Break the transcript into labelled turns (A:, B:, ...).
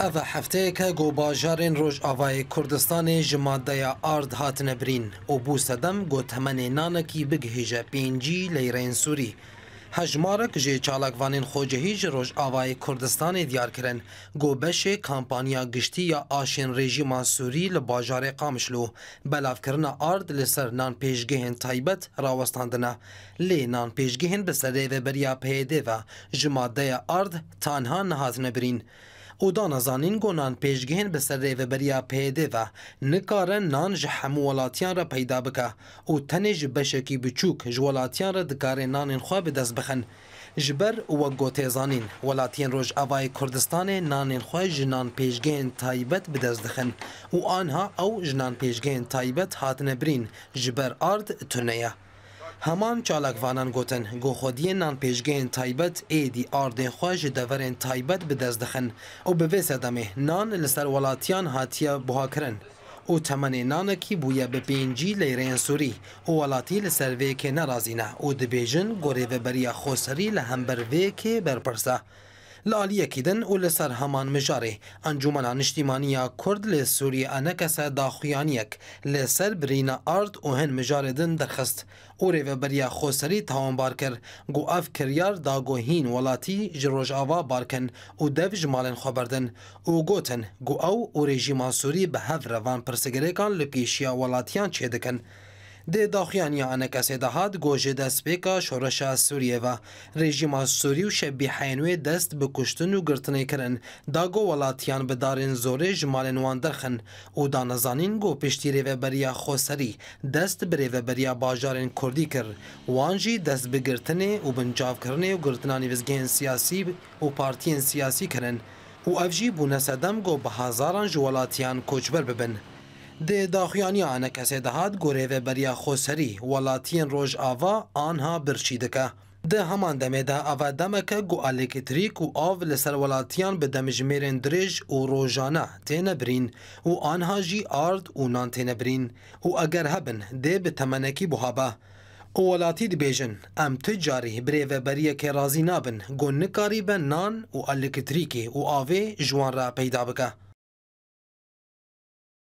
A: Ev hefteyeke got bajarên Rojavayê Kurdistanê ji maddeya ard hatine birîn û bû sedem got temenê nanekî bigihêje pêncî leyrên Sûrî. Hejmarek jê çalakvanên xwecihî ji Rojavayê Kurdistanê diyar kirin, got beşê kampanya giştî ya aşên rejîma Sûrî li bajarê Qamişlo, belavkirina ard li ser nanpêşgehên taybet rawestandine. Lê nanpêşgehên bi serê veberiya PYD ve ji maddeya ard tanha nehatine birîn. او دا نزانین گونان پیشگهین به سر ریوبریا پیده و نکارن نان جه همو ولاتیان را پیدا بکه او تنه جه بشکی بچوک جه ولاتیان را دکاره نانین خواه به دست بخن جبر و گوتیزانین ولاتین روژ اوای کردستان نانین خواه جنان پیشگین تایبت بدست دخن و آنها او جنان پیشگین تایبت هاتن برین جبر آرد تنیه همان چالکوانان گوتن گوخودیینان پێشگەیان تایبەت ئێدی ئاردێخوا ji deverên تایبەت bidestdixin û bi vê sedemê nan li ser welatiyan hatiye buhakirin. û temenê nanekî bûye bi pêncî leyreyên Sûrî û welatî li ser vêkê nerazîne û dibêjin gorêveberiya Xoserî li hember vêkê berpirse. لا علیه کیدن او لسر همان مجاره انجمن نشتیمانیا کرد لی سوریه انکس دا خویانیک لسر برینا آرد او هن مجاره دن درخست او ریو بریا خوسری تاوان بار کر گو اف کریار دا گوهین ولاتی جروج آوا بارکن او دو جمالن خبردن او گوتن گو او او رژیما سوری به هف روان پرسگریکان لپیشیا ولاتیان چه دکن د داخیان یا انکسی دهات گوژه دست پیکا شورش سوریه و رژیم سوری و شبی حینوی دست به کشتن و گرتنه کرن دا گو ولاتیان به دارین زوره جمال نوان درخن او دا نزانین گو پشتی ریوبریا خوسری دست به ریوبریا باجارین کردی کر وانجی دست به گرتنه و بنجاف کرنه و گرتنانی وزگین سیاسی و پارتین سیاسی کرن او افجی بونه سدم گو به هزاران جوالاتیان کوچبر ببن ده داخیانی آنه کسی دهات گوره و بریا خوسری ولاتین روژ آوا آنها برچی دکه. ده همان دمه ده اوه دمکه گو الکتریک و آو لسر ولاتیان به دمجمیرین درژ و روژانه تینه برین و آنها جی آرد و نان تینه برین و اگر هبن ده به تمنکی بوهابه. ولاتی دبیجن ام تجاری بری و بریه که رازی نابن گو نکاری به نان و الکتریکی و آوه جوان را پیدا بکه.